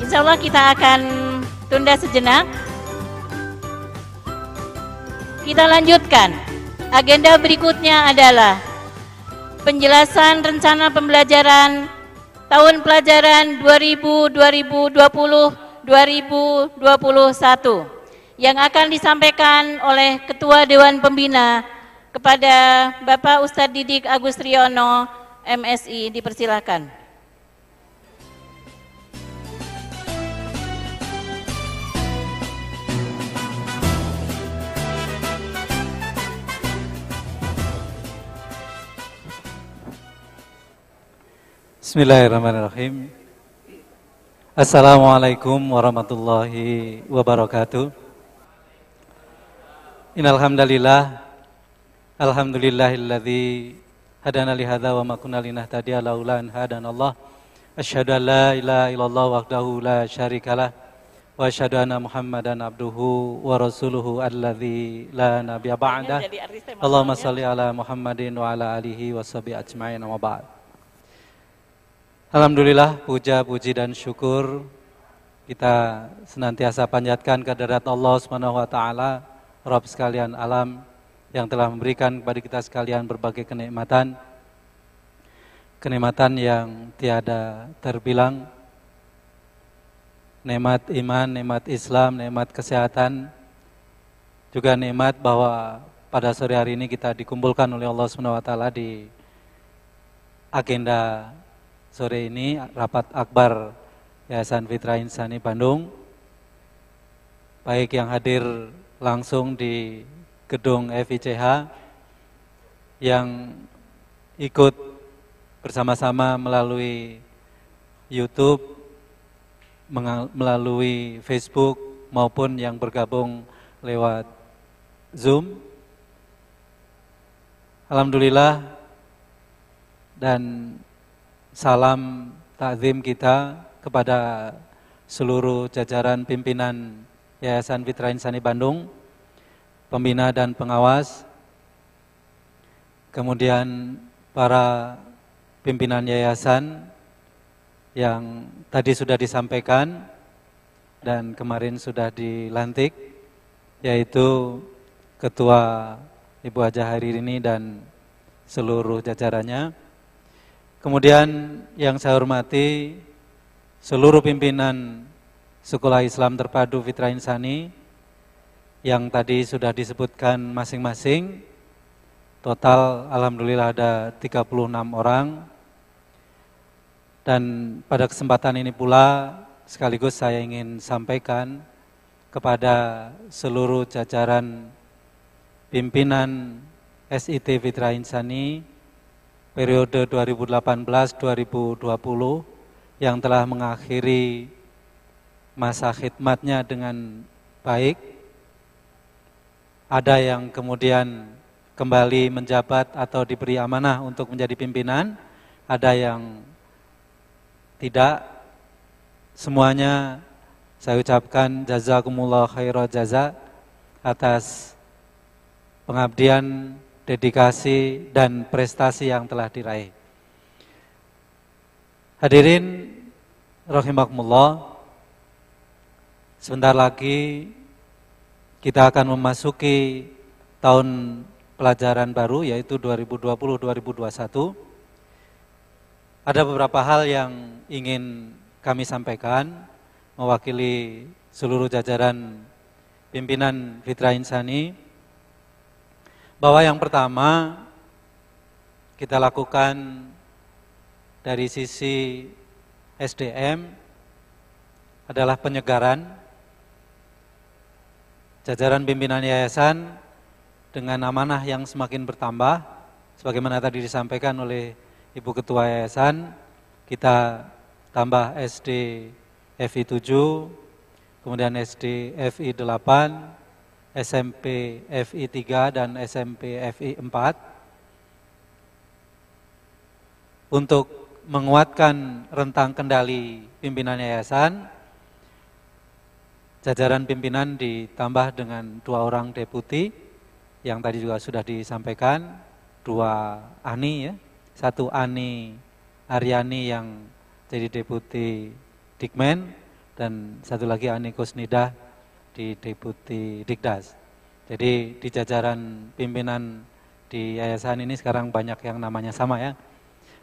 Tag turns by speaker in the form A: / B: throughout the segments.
A: Insya Allah kita akan tunda sejenak. Kita lanjutkan. Agenda berikutnya adalah penjelasan rencana pembelajaran tahun pelajaran 2020 2021 yang akan disampaikan oleh Ketua Dewan Pembina kepada Bapak Ustadz Didik Agus Riono MSI dipersilakan.
B: Bismillahirrahmanirrahim. Assalamualaikum warahmatullahi wabarakatuh. Innalhamdalillah. Alhamdulillahilladzi hadana li hadza wa ma kunna linahtadiya laula an Allah. Asyhadu an la ilaha illallah wahdahu la syarikalah wa asyhadu anna Muhammadan abduhu wa rasuluhu alladzi la nabiyya ba'da. Allahumma salli ala Muhammadin wa ala alihi washabi ajmain wa ba'd. Alhamdulillah puja, puji dan syukur kita senantiasa panjatkan ke kehadirat Allah Subhanahu wa taala, Rabb sekalian alam yang telah memberikan kepada kita sekalian berbagai kenikmatan. Kenikmatan yang tiada terbilang. Nikmat iman, nikmat Islam, nikmat kesehatan. Juga nikmat bahwa pada sore hari ini kita dikumpulkan oleh Allah Subhanahu wa taala di agenda sore ini rapat akbar Yayasan Fitra Insani Bandung. Baik yang hadir langsung di gedung FICH yang ikut bersama-sama melalui YouTube, melalui Facebook maupun yang bergabung lewat Zoom. Alhamdulillah dan salam takzim kita kepada seluruh jajaran pimpinan Yayasan Fitra Insani Bandung, pembina dan pengawas, kemudian para pimpinan yayasan yang tadi sudah disampaikan dan kemarin sudah dilantik, yaitu Ketua Ibu Haja Hari ini dan seluruh jajarannya. Kemudian yang saya hormati seluruh pimpinan Sekolah Islam Terpadu Fitra Insani yang tadi sudah disebutkan masing-masing. Total alhamdulillah ada 36 orang. Dan pada kesempatan ini pula sekaligus saya ingin sampaikan kepada seluruh jajaran pimpinan SIT Fitra Insani periode 2018-2020 yang telah mengakhiri masa khidmatnya dengan baik. Ada yang kemudian kembali menjabat atau diberi amanah untuk menjadi pimpinan, ada yang tidak. Semuanya saya ucapkan jazakumullah khairah jaza atas pengabdian dedikasi, dan prestasi yang telah diraih. Hadirin rahimakumullah, sebentar lagi kita akan memasuki tahun pelajaran baru yaitu 2020-2021. Ada beberapa hal yang ingin kami sampaikan mewakili seluruh jajaran pimpinan Fitra Insani bahwa yang pertama kita lakukan dari sisi SDM adalah penyegaran jajaran pimpinan yayasan dengan amanah yang semakin bertambah sebagaimana tadi disampaikan oleh Ibu Ketua Yayasan kita tambah SD FI 7 kemudian SD FI 8 SMP FI 3 dan SMP FI 4 untuk menguatkan rentang kendali pimpinan yayasan jajaran pimpinan ditambah dengan dua orang deputi yang tadi juga sudah disampaikan dua ani ya satu ani Aryani yang jadi deputi Dikmen dan satu lagi ani Kusnida di Deputi Dikdas. Jadi di jajaran pimpinan di yayasan ini sekarang banyak yang namanya sama ya.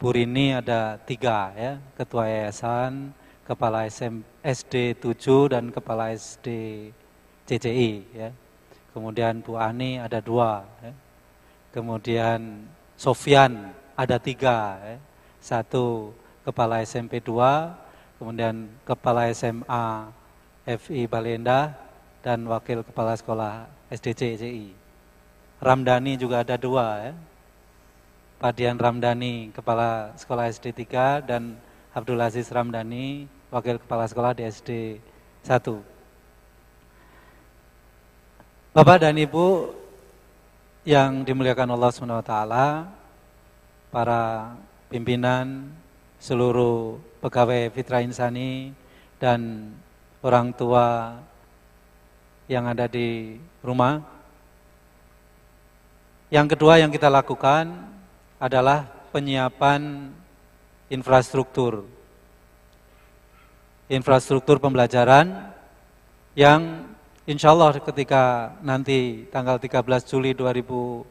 B: Bu Rini ada tiga ya, ketua yayasan, kepala SM, SD 7 dan kepala SD CCI ya. Kemudian Bu Ani ada dua, ya. kemudian Sofian ada tiga, ya. satu kepala SMP 2, kemudian kepala SMA FI Balenda dan Wakil Kepala Sekolah SDC ECI. Ramdhani juga ada dua ya. Padian Ramdhani Kepala Sekolah SD 3 dan Abdul Aziz Ramdhani Wakil Kepala Sekolah di SD 1. Bapak dan Ibu yang dimuliakan Allah SWT, para pimpinan, seluruh pegawai Fitra Insani dan orang tua yang ada di rumah. Yang kedua yang kita lakukan adalah penyiapan infrastruktur. Infrastruktur pembelajaran yang insya Allah ketika nanti tanggal 13 Juli 2020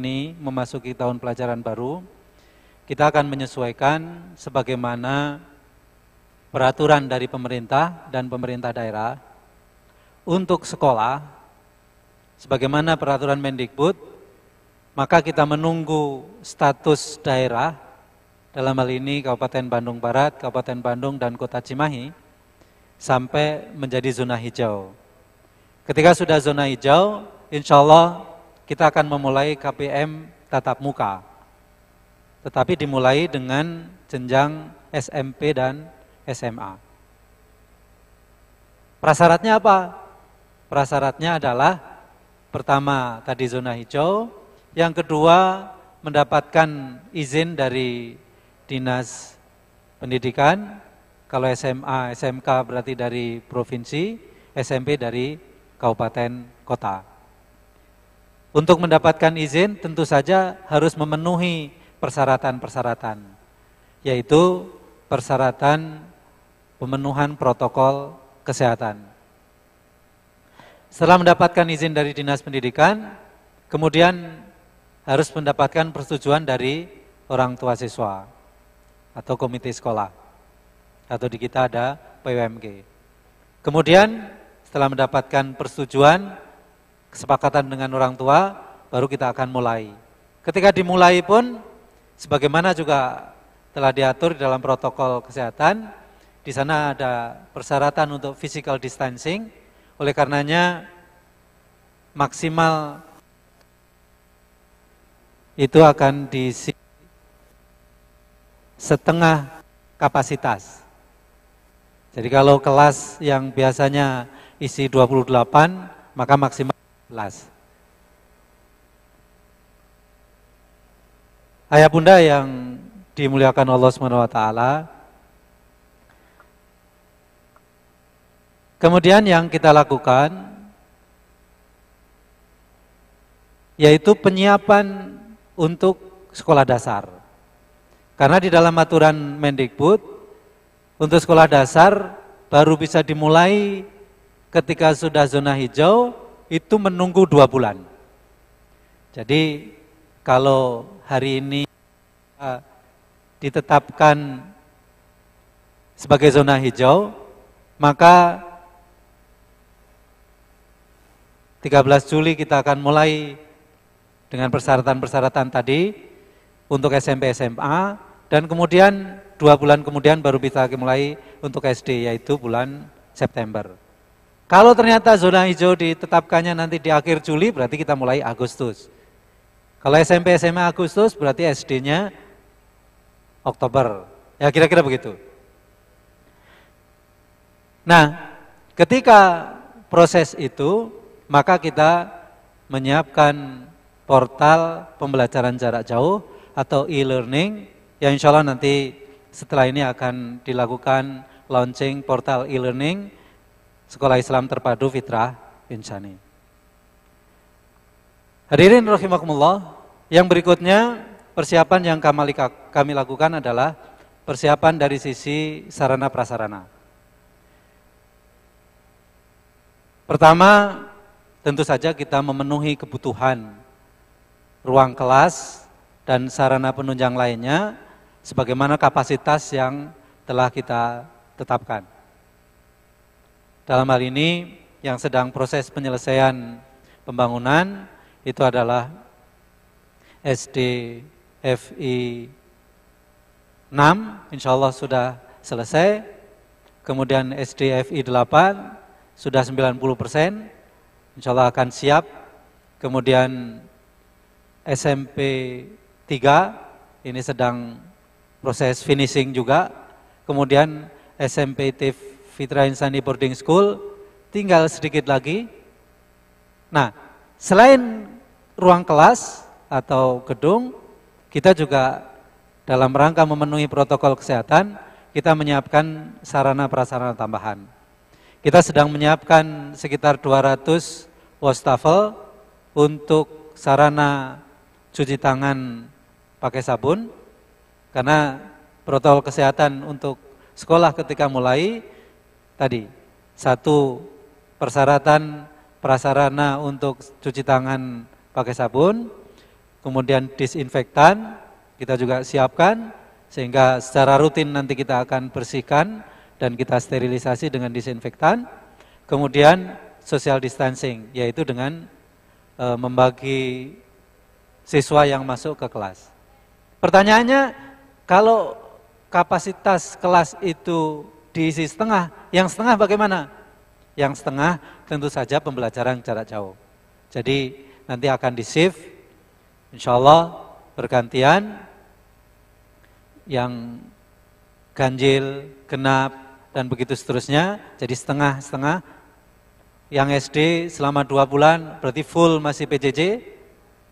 B: ini memasuki tahun pelajaran baru, kita akan menyesuaikan sebagaimana peraturan dari pemerintah dan pemerintah daerah untuk sekolah, sebagaimana peraturan Mendikbud, maka kita menunggu status daerah, dalam hal ini Kabupaten Bandung Barat, Kabupaten Bandung, dan Kota Cimahi, sampai menjadi zona hijau. Ketika sudah zona hijau, insya Allah kita akan memulai KPM tatap muka. Tetapi dimulai dengan jenjang SMP dan SMA. Prasyaratnya apa? Prasyaratnya adalah pertama tadi zona hijau, yang kedua mendapatkan izin dari dinas pendidikan, kalau SMA, SMK berarti dari provinsi, SMP dari kabupaten kota. Untuk mendapatkan izin tentu saja harus memenuhi persyaratan-persyaratan, yaitu persyaratan pemenuhan protokol kesehatan. Setelah mendapatkan izin dari Dinas Pendidikan, kemudian harus mendapatkan persetujuan dari orang tua siswa atau komite sekolah. Atau di kita ada PUMG. Kemudian setelah mendapatkan persetujuan, kesepakatan dengan orang tua, baru kita akan mulai. Ketika dimulai pun, sebagaimana juga telah diatur dalam protokol kesehatan, di sana ada persyaratan untuk physical distancing, oleh karenanya maksimal itu akan diisi setengah kapasitas. Jadi kalau kelas yang biasanya isi 28, maka maksimal 11. Ayah bunda yang dimuliakan Allah SWT Kemudian yang kita lakukan yaitu penyiapan untuk sekolah dasar. Karena di dalam aturan Mendikbud untuk sekolah dasar baru bisa dimulai ketika sudah zona hijau itu menunggu dua bulan. Jadi kalau hari ini ditetapkan sebagai zona hijau, maka 13 Juli kita akan mulai dengan persyaratan-persyaratan tadi untuk SMP SMA dan kemudian dua bulan kemudian baru bisa mulai untuk SD yaitu bulan September. Kalau ternyata zona hijau ditetapkannya nanti di akhir Juli berarti kita mulai Agustus. Kalau SMP SMA Agustus berarti SD-nya Oktober. Ya kira-kira begitu. Nah, ketika proses itu maka kita menyiapkan portal pembelajaran jarak jauh atau e-learning yang insya Allah nanti setelah ini akan dilakukan launching portal e-learning Sekolah Islam Terpadu Fitrah Insani. Hadirin rahimakumullah, yang berikutnya persiapan yang kami lakukan adalah persiapan dari sisi sarana prasarana. Pertama, Tentu saja kita memenuhi kebutuhan ruang kelas dan sarana penunjang lainnya sebagaimana kapasitas yang telah kita tetapkan. Dalam hal ini yang sedang proses penyelesaian pembangunan itu adalah SD FI 6 insya Allah sudah selesai. Kemudian SDFI 8 sudah 90 persen insya Allah akan siap. Kemudian SMP 3 ini sedang proses finishing juga. Kemudian SMP Fitra Insani Boarding School tinggal sedikit lagi. Nah, selain ruang kelas atau gedung, kita juga dalam rangka memenuhi protokol kesehatan, kita menyiapkan sarana prasarana tambahan. Kita sedang menyiapkan sekitar 200 wastafel untuk sarana cuci tangan pakai sabun karena protokol kesehatan untuk sekolah ketika mulai tadi satu persyaratan prasarana untuk cuci tangan pakai sabun kemudian disinfektan kita juga siapkan sehingga secara rutin nanti kita akan bersihkan dan kita sterilisasi dengan disinfektan. Kemudian social distancing, yaitu dengan e, membagi siswa yang masuk ke kelas. Pertanyaannya, kalau kapasitas kelas itu diisi setengah, yang setengah bagaimana? Yang setengah tentu saja pembelajaran jarak jauh. Jadi nanti akan di shift, insya Allah bergantian yang ganjil, genap, dan begitu seterusnya. Jadi setengah-setengah. Yang SD selama dua bulan berarti full masih PJJ.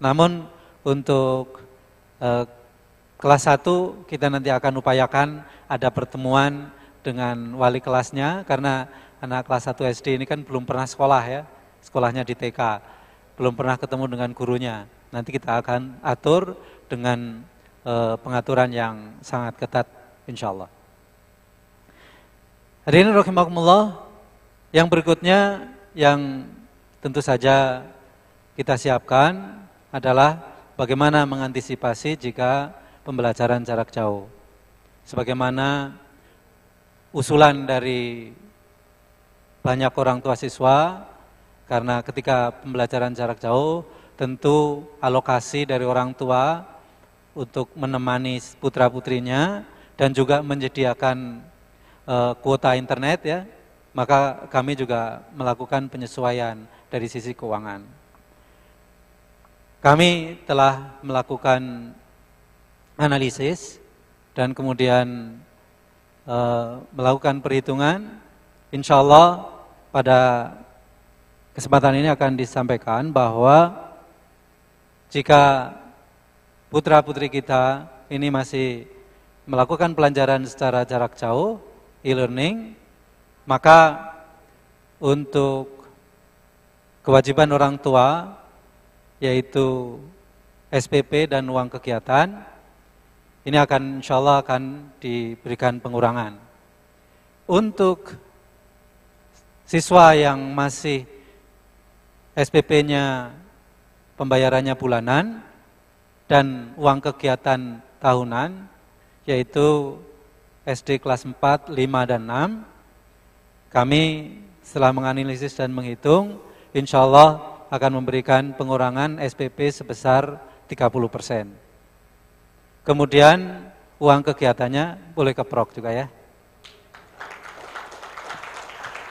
B: Namun untuk eh, kelas 1 kita nanti akan upayakan ada pertemuan dengan wali kelasnya karena anak kelas 1 SD ini kan belum pernah sekolah ya. Sekolahnya di TK. Belum pernah ketemu dengan gurunya. Nanti kita akan atur dengan e, pengaturan yang sangat ketat insyaallah. Hadirin rahimakumullah, yang berikutnya yang tentu saja kita siapkan adalah bagaimana mengantisipasi jika pembelajaran jarak jauh. Sebagaimana usulan dari banyak orang tua siswa karena ketika pembelajaran jarak jauh tentu alokasi dari orang tua untuk menemani putra-putrinya dan juga menyediakan uh, kuota internet ya, maka kami juga melakukan penyesuaian dari sisi keuangan. Kami telah melakukan analisis dan kemudian uh, melakukan perhitungan. Insya Allah pada kesempatan ini akan disampaikan bahwa jika putra putri kita ini masih melakukan pelajaran secara jarak jauh, e-learning, maka untuk kewajiban orang tua yaitu SPP dan uang kegiatan ini akan insya Allah akan diberikan pengurangan. Untuk siswa yang masih SPP-nya pembayarannya bulanan dan uang kegiatan tahunan, yaitu SD kelas 4, 5, dan 6. Kami setelah menganalisis dan menghitung, insya Allah akan memberikan pengurangan SPP sebesar 30 persen. Kemudian uang kegiatannya boleh keprok juga ya.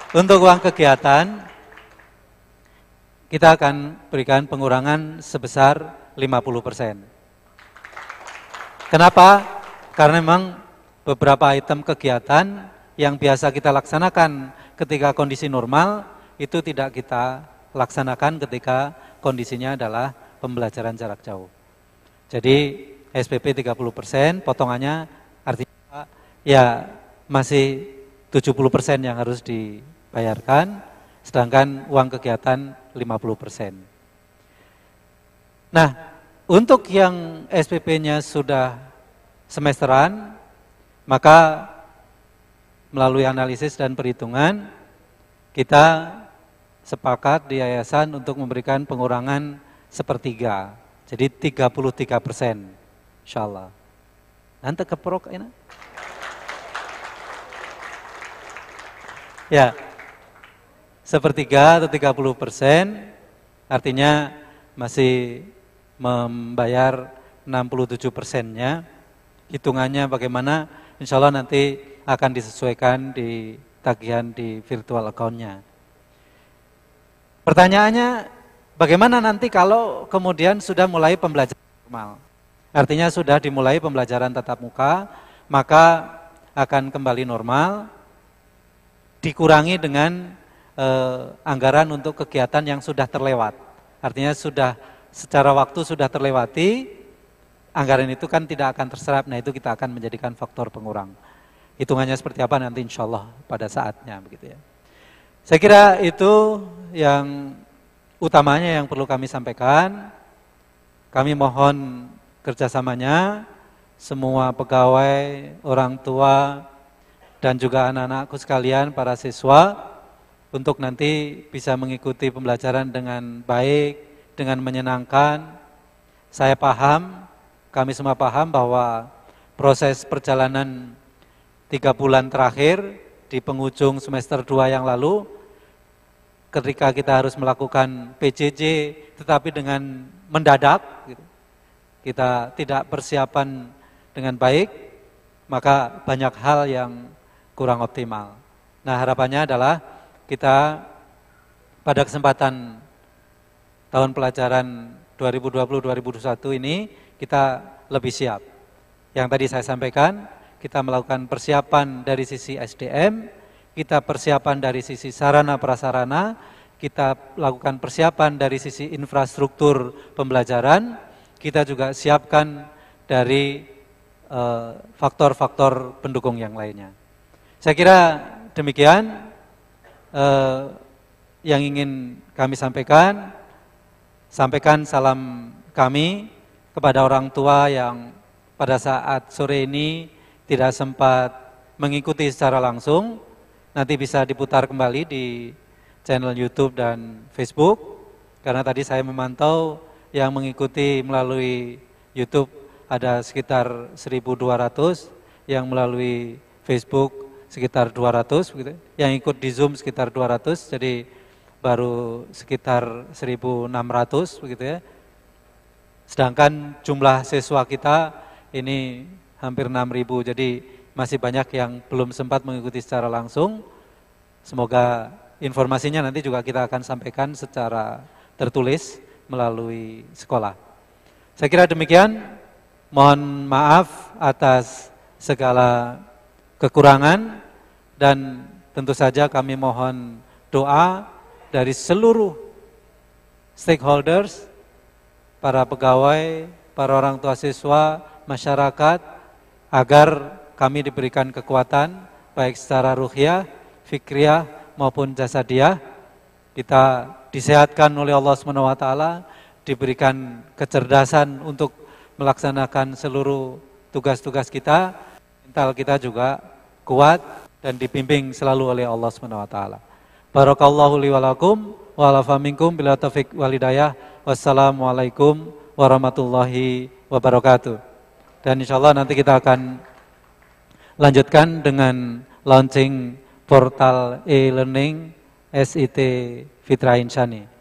B: Untuk uang kegiatan, kita akan berikan pengurangan sebesar 50 persen. Kenapa? Karena memang beberapa item kegiatan yang biasa kita laksanakan ketika kondisi normal itu tidak kita laksanakan ketika kondisinya adalah pembelajaran jarak jauh. Jadi SPP 30% persen, potongannya artinya ya masih 70% persen yang harus dibayarkan sedangkan uang kegiatan 50%. persen. Nah, untuk yang SPP-nya sudah semesteran, maka melalui analisis dan perhitungan kita sepakat di yayasan untuk memberikan pengurangan sepertiga. Jadi 33 persen, insya Allah. Nanti keprok ini. Ya, sepertiga atau 30 persen, artinya masih membayar 67 persennya hitungannya bagaimana, insya Allah nanti akan disesuaikan di tagihan di virtual accountnya. Pertanyaannya, bagaimana nanti kalau kemudian sudah mulai pembelajaran normal, Artinya sudah dimulai pembelajaran tatap muka, maka akan kembali normal, dikurangi dengan eh, anggaran untuk kegiatan yang sudah terlewat. Artinya sudah secara waktu sudah terlewati, anggaran itu kan tidak akan terserap. Nah itu kita akan menjadikan faktor pengurang. Hitungannya seperti apa nanti insya Allah pada saatnya begitu ya. Saya kira itu yang utamanya yang perlu kami sampaikan. Kami mohon kerjasamanya semua pegawai, orang tua, dan juga anak-anakku sekalian para siswa untuk nanti bisa mengikuti pembelajaran dengan baik, dengan menyenangkan. Saya paham kami semua paham bahwa proses perjalanan tiga bulan terakhir di penghujung semester dua yang lalu, ketika kita harus melakukan PJJ tetapi dengan mendadak, gitu, kita tidak persiapan dengan baik, maka banyak hal yang kurang optimal. Nah harapannya adalah kita pada kesempatan tahun pelajaran 2020-2021 ini kita lebih siap. Yang tadi saya sampaikan, kita melakukan persiapan dari sisi SDM, kita persiapan dari sisi sarana prasarana, kita lakukan persiapan dari sisi infrastruktur pembelajaran, kita juga siapkan dari eh, faktor-faktor uh, pendukung yang lainnya. Saya kira demikian uh, yang ingin kami sampaikan. Sampaikan salam kami kepada orang tua yang pada saat sore ini tidak sempat mengikuti secara langsung, nanti bisa diputar kembali di channel YouTube dan Facebook. Karena tadi saya memantau yang mengikuti melalui YouTube ada sekitar 1.200, yang melalui Facebook sekitar 200, begitu. yang ikut di Zoom sekitar 200, jadi baru sekitar 1.600 begitu ya. Sedangkan jumlah siswa kita ini hampir 6.000, jadi masih banyak yang belum sempat mengikuti secara langsung. Semoga informasinya nanti juga kita akan sampaikan secara tertulis melalui sekolah. Saya kira demikian. Mohon maaf atas segala kekurangan dan tentu saja kami mohon doa dari seluruh stakeholders para pegawai, para orang tua siswa, masyarakat, agar kami diberikan kekuatan, baik secara ruhiah, fikriah, maupun jasadiah. Kita disehatkan oleh Allah SWT, diberikan kecerdasan untuk melaksanakan seluruh tugas-tugas kita, mental kita juga kuat dan dipimpin selalu oleh Allah Subhanahu wa taala. Barakallahu li wa bila taufik walidayah. Wassalamualaikum warahmatullahi wabarakatuh. Dan insya Allah nanti kita akan lanjutkan dengan launching portal e-learning SIT Fitra Insani.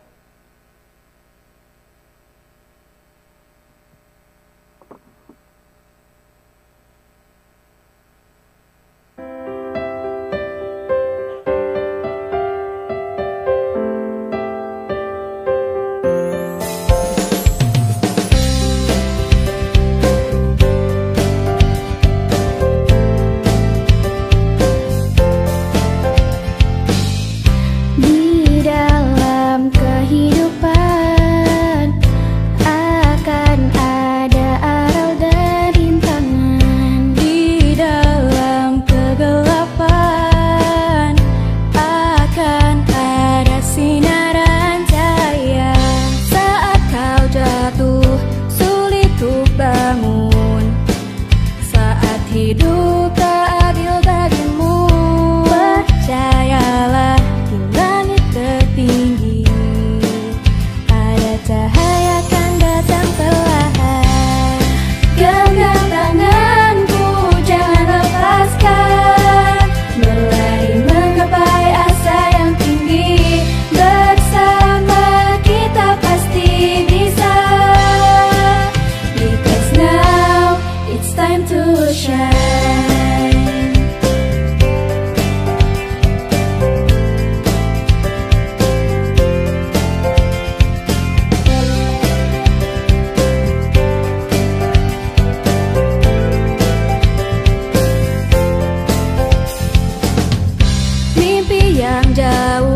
A: orang jauh